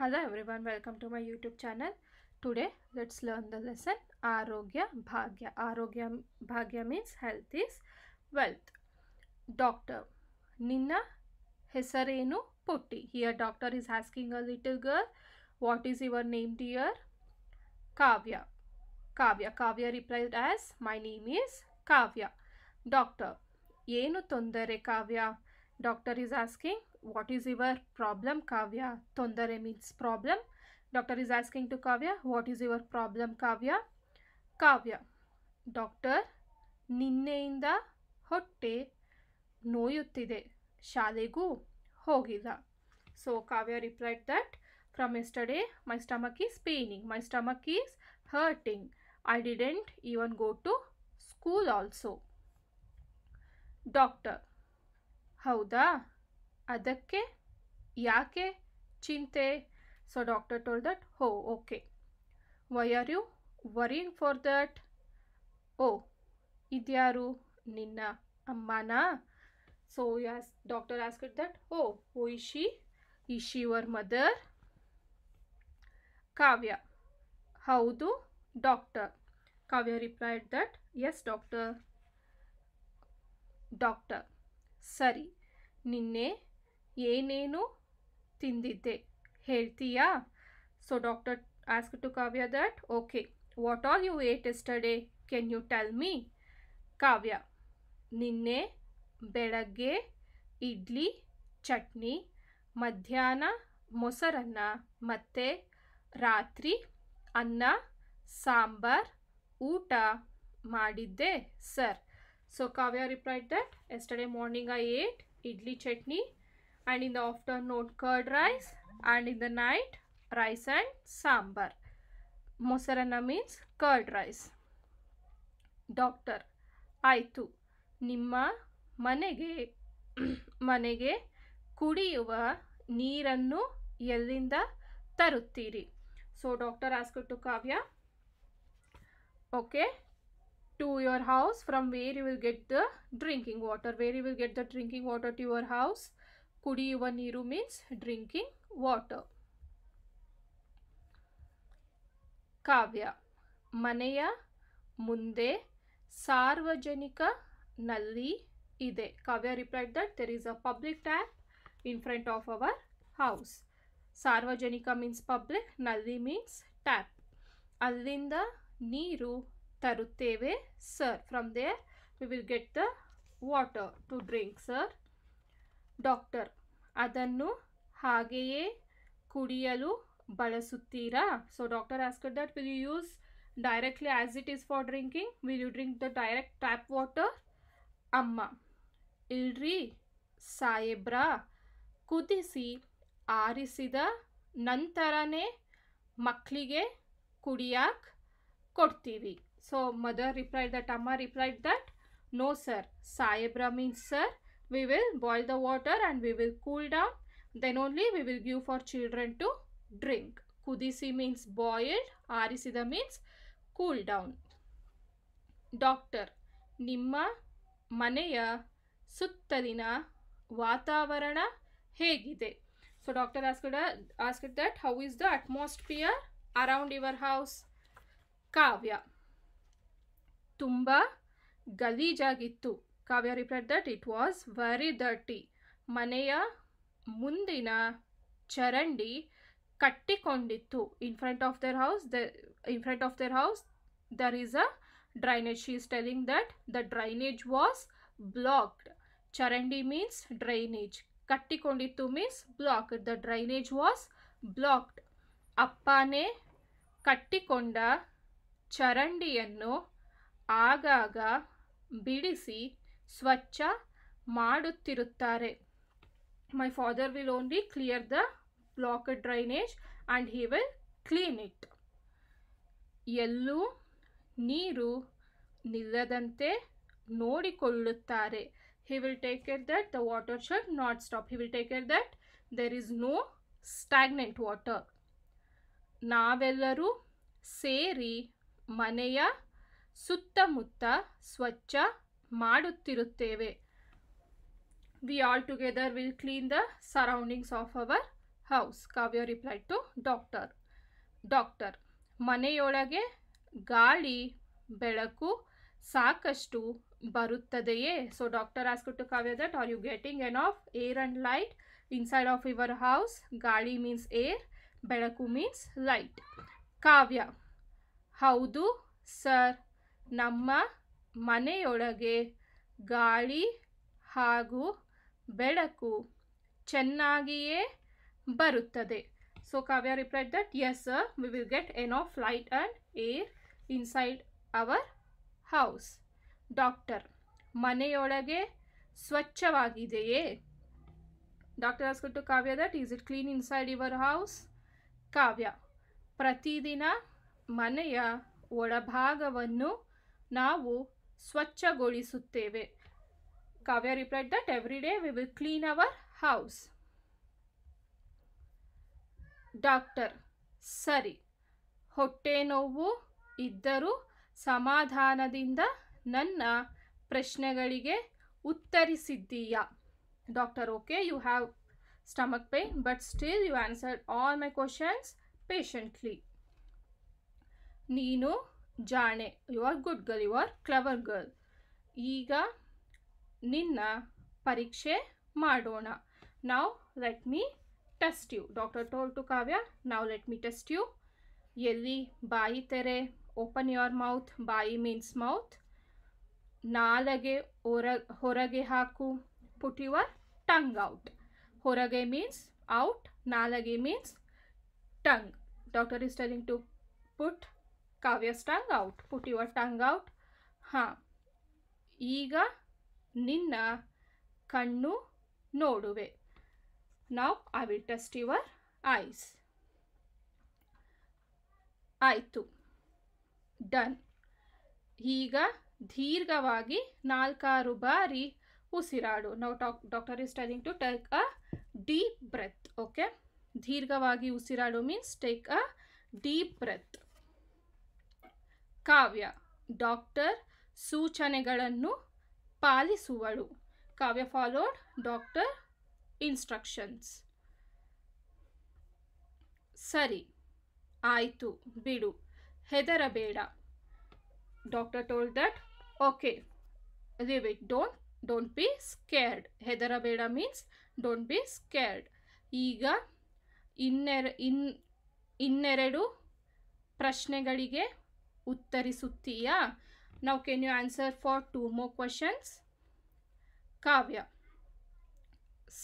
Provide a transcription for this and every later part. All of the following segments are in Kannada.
Hello everyone welcome to my YouTube channel today let's learn the lesson आरोग्य भाग्य आरोग्य भाग्य मीन हेल्थ वेल्थ डॉक्टर निन्सरू पुटी here doctor is asking a little girl what is your name dear Kavya Kavya Kavya replied as my name is Kavya doctor ऐन तौंद Kavya doctor is asking what is your problem Kavya ತೊಂದರೆ means problem doctor is asking to Kavya what is your problem Kavya Kavya doctor ನಿನ್ನೆಯಿಂದ ಹೊಟ್ಟೆ ನೋಯುತ್ತಿದೆ ಶಾಲೆಗೂ ಹೋಗಿಲ್ಲ so Kavya replied that from yesterday my stomach is paining my stomach is hurting I didn't even go to school also doctor ಹೌದಾ ಅದಕ್ಕೆ ಯಾಕೆ ಚಿಂತೆ so doctor told that oh okay why are you worrying for that oh ಇದ್ಯಾರು ನಿನ್ನ ಅಮ್ಮನಾ so as doctor asked that oh oh is she is she your mother Kavya ಹೌದು doctor Kavya replied that yes doctor doctor ಸರಿ ನಿನ್ನೆ ಏನೇನು ತಿಂದಿದ್ದೆ ಹೇಳ್ತೀಯಾ so doctor ask to Kavya that okay what are you ate yesterday can you tell me Kavya ನಿನ್ನೆ ಬೆಳಗ್ಗೆ ಇಡ್ಲಿ ಚಟ್ನಿ ಮಧ್ಯಾಹ್ನ ಮೊಸರನ್ನ ಮತ್ತು ರಾತ್ರಿ ಅನ್ನ ಸಾಂಬಾರ್ ಊಟ ಮಾಡಿದ್ದೆ sir So Kavya replied that yesterday morning I ate idli chutney and in the afternoon curd rice and in the night rice and sambar. Mosarana means curd rice. Doctor, I Nimma manege manege kudiyuva nirannu yellinda taruttiri. So doctor asked to Kavya. Okay, to your house from where you will get the drinking water where you will get the drinking water to your house Kudi neeru means drinking water kavya maneya munde sarvajanika nalli ide kavya replied that there is a public tap in front of our house sarvajanika means public nalli means tap allinda neeru ತರುತ್ತೇವೆ sir from there we will get the water to drink sir doctor ಅದನ್ನು ಹಾಗೆಯೇ ಕುಡಿಯಲು ಬಳಸುತ್ತೀರಾ so doctor asked that will you use directly as it is for drinking will you drink the direct tap water ಅಮ್ಮ ಇಲ್ರಿ ಸಾಹೇಬ್ರ ಕುದಿಸಿ ಆರಿಸಿದ ನಂತರನೇ ಮಕ್ಕಳಿಗೆ ಕುಡಿಯೋಕೆ ಕೊಡ್ತೀವಿ So mother replied that, Amma replied that, no sir, Sayabra means sir, we will boil the water and we will cool down. Then only we will give for children to drink. Kudisi means boiled, Arisida means cool down. Doctor, ನಿಮ್ಮ ಮನೆಯ ಸುತ್ತಲಿನ ವಾತಾವರಣ ಹೇಗಿದೆ So doctor asked asked that, how is the the atmosphere around your house? Kavya. ತುಂಬ ಗಲೀಜಾಗಿತ್ತು Kavya replied that it was very dirty ಮನೆಯ ಮುಂದಿನ ಚರಂಡಿ ಕಟ್ಟಿಕೊಂಡಿತ್ತು in front of their house the in front of their house there is a drainage she is telling that the drainage was blocked ಚರಂಡಿ ಮೀನ್ಸ್ ಡ್ರೈನೇಜ್ ಕಟ್ಟಿಕೊಂಡಿತ್ತು means blocked the drainage was blocked ಅಪ್ಪನೇ ಕಟ್ಟಿಕೊಂಡ ಚರಂಡಿಯನ್ನು ಆಗಾಗ ಬಿಡಿಸಿ ಸ್ವಚ್ಛ ಮಾಡುತ್ತಿರುತ್ತಾರೆ my father will only clear the block drainage and he will clean it ಎಲ್ಲೂ ನೀರು ನಿಲ್ಲದಂತೆ ನೋಡಿಕೊಳ್ಳುತ್ತಾರೆ he will take uh that the water should not stop he will take care that there is no stagnant water ನಾವೆಲ್ಲರೂ ಸೇರಿ ಮನೆಯ ಸುತ್ತಮುತ್ತ ಸ್ವಚ್ಛ ಮಾಡುತ್ತಿರುತ್ತೇವೆ we all together will clean the surroundings of our house Kavya reply to doctor doctor ಮನೆಯೊಳಗೆ ಗಾಳಿ ಬೆಳಕು ಸಾಕಷ್ಟು ಬರುತ್ತದೆಯೇ so doctor asked to Kavya that are you getting enough air and light inside of your house ಗಾಳಿ ಮೀನ್ಸ್ ಏರ್ ಬೆಳಕು ಮೀನ್ಸ್ ಲೈಟ್ ಕಾವ್ಯ ಹೌದು ಸರ್ ನಮ್ಮ ಮನೆಯೊಳಗೆ ಗಾಳಿ ಹಾಗೂ ಬೆಳಕು ಚೆನ್ನಾಗಿಯೇ ಬರುತ್ತದೆ so Kavya replied that yes we will get enough light and air inside our house doctor ಮನೆಯೊಳಗೆ ಸ್ವಚ್ಛವಾಗಿದೆಯೇ doctor asked to Kavya that is it clean inside your house Kavya ಪ್ರತಿದಿನ ಮನೆಯ ಒಳಭಾಗವನ್ನು ನಾವು ಸ್ವಚ್ಛಗೊಳಿಸುತ್ತೇವೆ Kavya replied that every day we will clean our house doctor ಸರಿ ಹೊಟ್ಟೆ ನೋವು ಇದ್ದರೂ ಸಮಾಧಾನದಿಂದ ನನ್ನ ಪ್ರಶ್ನೆಗಳಿಗೆ ಉತ್ತರಿಸಿದ್ದೀಯಾ doctor okay you have stomach pain but still you answered all my questions patiently ನೀನು ಜಾಣೆ you are good girl you are clever girl ಈಗ ನಿನ್ನ ಪರೀಕ್ಷೆ ಮಾಡೋಣ now let me test you doctor told to Kavya now let me test you ಎಲ್ಲಿ ಬಾಯಿ ತೆರೆ ಓಪನ್ ಯುವರ್ ಮೌತ್ ಬಾಯಿ ಮೀನ್ಸ್ ಮೌತ್ ನಾಲಗೆ ಹೊರ ಹೊರಗೆ ಹಾಕು ಪುಟ್ ಯುವರ್ ಟಂಗ್ ಔಟ್ ಹೊರಗೆ ಮೀನ್ಸ್ ಔಟ್ ನಾಲಗೆ means tongue doctor is telling to put Kavya tongue out put your tongue out ಹಾಂ ಈಗ ನಿನ್ನ ಕಣ್ಣು ನೋಡುವೆ now I will test your eyes ಆಯಿತು ಡನ್ ಈಗ ದೀರ್ಘವಾಗಿ ನಾಲ್ಕಾರು ಬಾರಿ ಉಸಿರಾಡು now talk doctor is telling to take a deep breath okay ದೀರ್ಘವಾಗಿ ಉಸಿರಾಡು means take a deep breath Kavya doctor ಸೂಚನೆಗಳನ್ನು ಪಾಲಿಸುವಳು ಕಾವ್ಯ ಫಾಲೋಡ್ ಡಾಕ್ಟರ್ ಇನ್ಸ್ಟ್ರಕ್ಷನ್ಸ್ ಸರಿ ಆಯಿತು ಬಿಡು ಹೆದರಬೇಡ doctor told that okay leave it don't don't be scared ಹೆದರಬೇಡ ಮೀನ್ಸ್ ಡೋಂಟ್ ಬಿ ಸ್ಕೇರ್ಡ್ ಈಗ ಇನ್ನೆರ ಇನ್ ಇನ್ನೆರಡು ಪ್ರಶ್ನೆಗಳಿಗೆ ಉತ್ತರಿಸುತ್ತೀಯಾ now can you answer for two more questions Kavya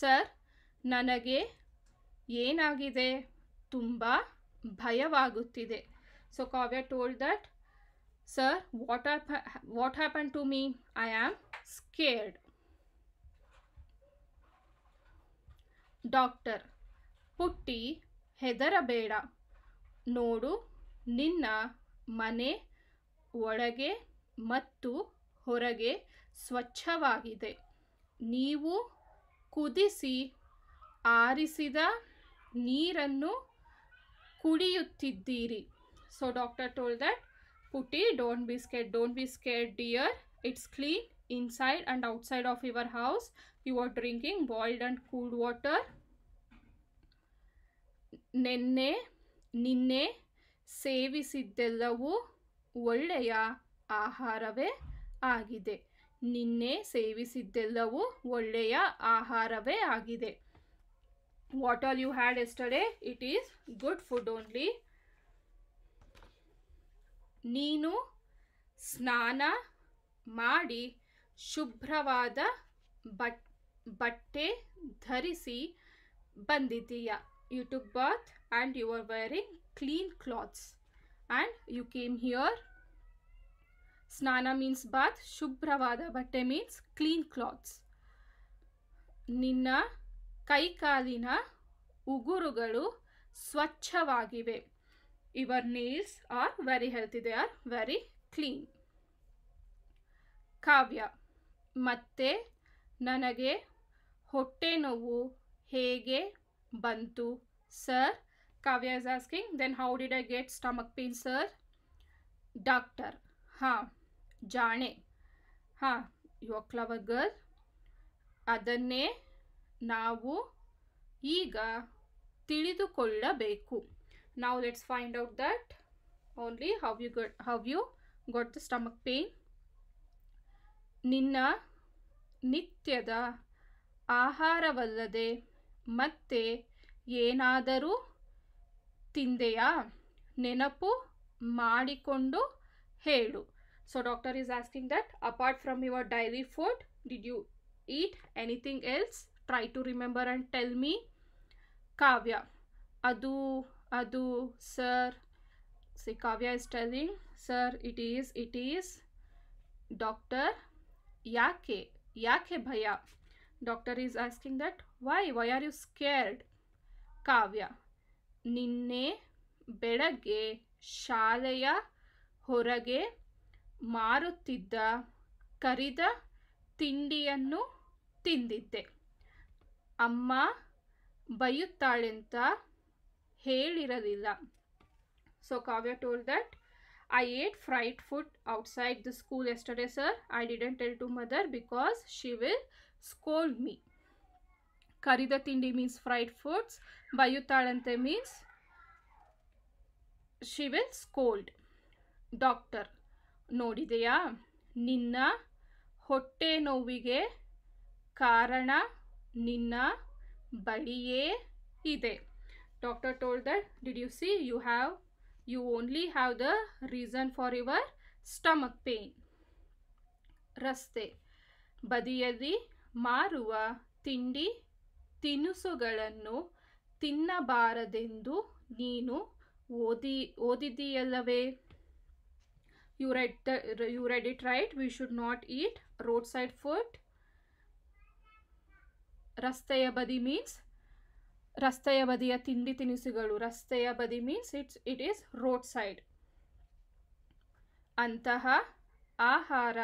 sir ನನಗೆ ಏನಾಗಿದೆ ತುಂಬ ಭಯವಾಗುತ್ತಿದೆ so Kavya told that sir what are what happen to me I am scared doctor ಪುಟ್ಟಿ ಹೆದರಬೇಡ ನೋಡು ನಿನ್ನ ಮನೆ ಒಳಗೆ ಮತ್ತು ಹೊರಗೆ ಸ್ವಚ್ಛವಾಗಿದೆ ನೀವು ಕುದಿಸಿ ಆರಿಸಿದ ನೀರನ್ನು ಕುಡಿಯುತ್ತಿದ್ದೀರಿ ಸೊ ಡಾಕ್ಟರ್ ಟೋಲ್ ದಟ್ ಪುಟಿ don't be scare don't be scare dear it's clean inside and outside of your house you are drinking boiled and cooled water ನೆನ್ನೆ ನಿನ್ನೆ ಸೇವಿಸಿದ್ದೆಲ್ಲವೂ ಒಳ್ಳೆಯ ಆಹಾರವೇ ಆಗಿದೆ ನಿನ್ನೆ ಸೇವಿಸಿದ್ದೆಲ್ಲವೂ ಒಳ್ಳೆಯ ಆಹಾರವೇ ಆಗಿದೆ what all you had yesterday it is good food only ನೀನು ಸ್ನಾನ ಮಾಡಿ ಶುಭ್ರವಾದ ಬಟ್ ಬಟ್ಟೆ ಧರಿಸಿ ಬಂದಿದ್ದೀಯಾ you took bath and you are wearing clean cloths and you came here snana means bath shubhra vada batte means clean cloths ninna kai kalina ugurugalu swachhavagive your nails are very healthy they are very clean kavya matte nanage hotte novu hege bantu sir Kavya is asking, then how did I get stomach pain, sir? Doctor. Ha. Jane. Ha. You are clever girl. Adane. Navu. Ega. Tilidu beku. Now let's find out that only how you got how you got the stomach pain. Ninna Nityada Ahara Vallade Matte Yenadaru ತಿಂದೆಯಾ ನೆನಪು ಮಾಡಿಕೊಂಡು ಹೇಳು so doctor is asking that apart from your dairy food did you eat anything else try to remember and tell me Kavya ಅದು ಅದು sir see Kavya is telling sir it is it is doctor ಯಾಕೆ ಯಾಕೆ ಭಯ doctor is asking that why why are you scared Kavya ನಿನ್ನೆ ಬೆಳಗ್ಗೆ ಶಾಲೆಯ ಹೊರಗೆ ಮಾರುತ್ತಿದ್ದ ಕರಿದ ತಿಂಡಿಯನ್ನು ತಿಂದಿದ್ದೆ ಅಮ್ಮ ಬೈಯುತ್ತಾಳೆಂತ ಹೇಳಿರಲಿಲ್ಲ so Kavya told that I ate fried food outside the school yesterday, sir I didn't tell to mother because she will scold me ಕರಿದ ತಿಂಡಿ ಮೀನ್ಸ್ ಫ್ರೈಡ್ ಫುಡ್ಸ್ ಬೈಯುತ್ತಾಳಂತೆ means she will scold doctor ನೋಡಿದೆಯಾ ನಿನ್ನ ಹೊಟ್ಟೆ ನೋವಿಗೆ ಕಾರಣ ನಿನ್ನ ಬಳಿಯೇ ಇದೆ doctor told that did you see you have you only have the reason for your stomach pain ರಸ್ತೆ ಬದಿಯಲ್ಲಿ ಮಾರುವ ತಿಂಡಿ ತಿನಿಸುಗಳನ್ನು ತಿನ್ನಬಾರದೆಂದು ನೀನು ಓದಿ ಓದಿದ್ದೀಯಲ್ಲವೇ you read you ride it right we should not eat road side food ರಸ್ತೆಯ ಬದಿ ಮೀನ್ಸ್ ರಸ್ತೆಯ ಬದಿಯ ತಿಂಡಿ ತಿನಿಸುಗಳು ರಸ್ತೆಯ ಬದಿ means it's it is road side ಅಂತಹ ಆಹಾರ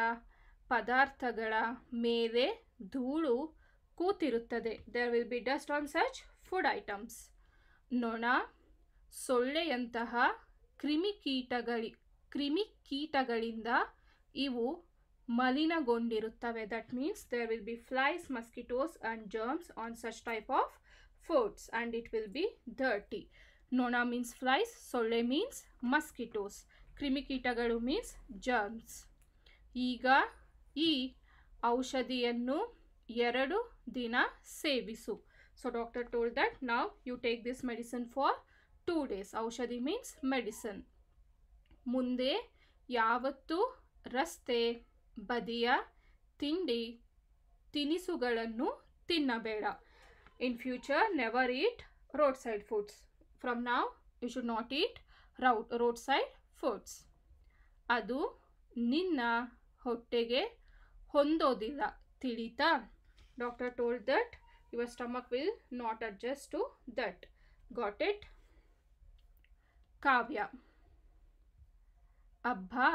ಪದಾರ್ಥಗಳ ಮೇಲೆ ಧೂಳು ಕೂತಿರುತ್ತದೆ there will be dust on such food items ನೊಣ ಸೊಳ್ಳೆಯಂತಹ ಕ್ರಿಮಿಕೀಟಗಳಿ ಕ್ರಿಮಿಕೀಟಗಳಿಂದ ಇವು ಮಲಿನಗೊಂಡಿರುತ್ತವೆ that means there will be flies mosquitoes and germs on such type of foods and it will be dirty ನೊಣ ಮೀನ್ಸ್ ಫ್ಲೈಸ್ ಸೊಳ್ಳೆ ಮೀನ್ಸ್ ಮಸ್ಕಿಟೋಸ್ ಕ್ರಿಮಿಕೀಟಗಳು ಮೀನ್ಸ್ ಜರ್ಮ್ಸ್ ಈಗ ಈ ಔಷಧಿಯನ್ನು ಎರಡು ದಿನ ಸೇವಿಸು so doctor told that now you take this medicine for two days ಔಷಧಿ ಮೀನ್ಸ್ ಮೆಡಿಸನ್ ಮುಂದೆ ಯಾವತ್ತೂ ರಸ್ತೆ ಬದಿಯ ತಿಂಡಿ ತಿನಿಸುಗಳನ್ನು ತಿನ್ನಬೇಡ in future never eat road side foods from now you should not eat route road side foods ಅದು ನಿನ್ನ ಹೊಟ್ಟೆಗೆ ಹೊಂದೋದಿಲ್ಲ ತಿಳಿತಾ doctor told that your stomach will not adjust to that got it Kavya ಅಬ್ಬಾ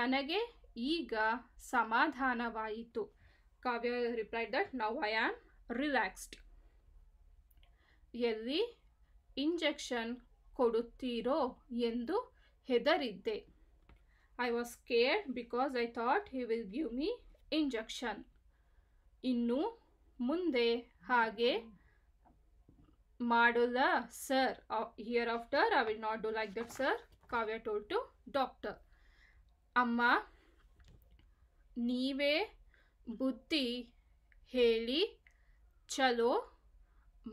ನನಗೆ ಈಗ ಸಮಾಧಾನವಾಯಿತು Kavya reply that now I am relaxed ಎಲ್ಲಿ ಇಂಜೆಕ್ಷನ್ ಕೊಡುತ್ತೀರೋ ಎಂದು ಹೆದರಿದ್ದೆ I was care because I thought he will give me injection ಇನ್ನು ಮುಂದೆ ಹಾಗೆ ಮಾಡಲ್ಲ sir hereafter I will not do like that sir Kavya told to doctor ಅಮ್ಮ ನೀವೇ ಬುದ್ಧಿ ಹೇಳಿ ಚಲೋ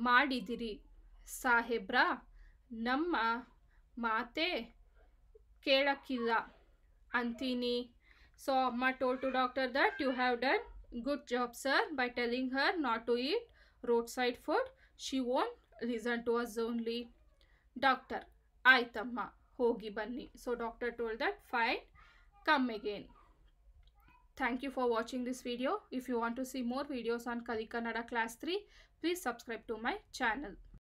ಮಾಡಿದಿರಿ ಸಾಹೇಬ್ರ ನಮ್ಮ ಮಾತೆ ಕೇಳಕ್ಕಿಲ್ಲ ಅಂತೀನಿ ಸೊ ಅಮ್ಮ told to doctor that you have done good job sir by telling her not to eat roadside food she won't listen to us only doctor aitamma hogi banni so doctor told that fine come again thank you for watching this video if you want to see more videos on kalikanada class 3 please subscribe to my channel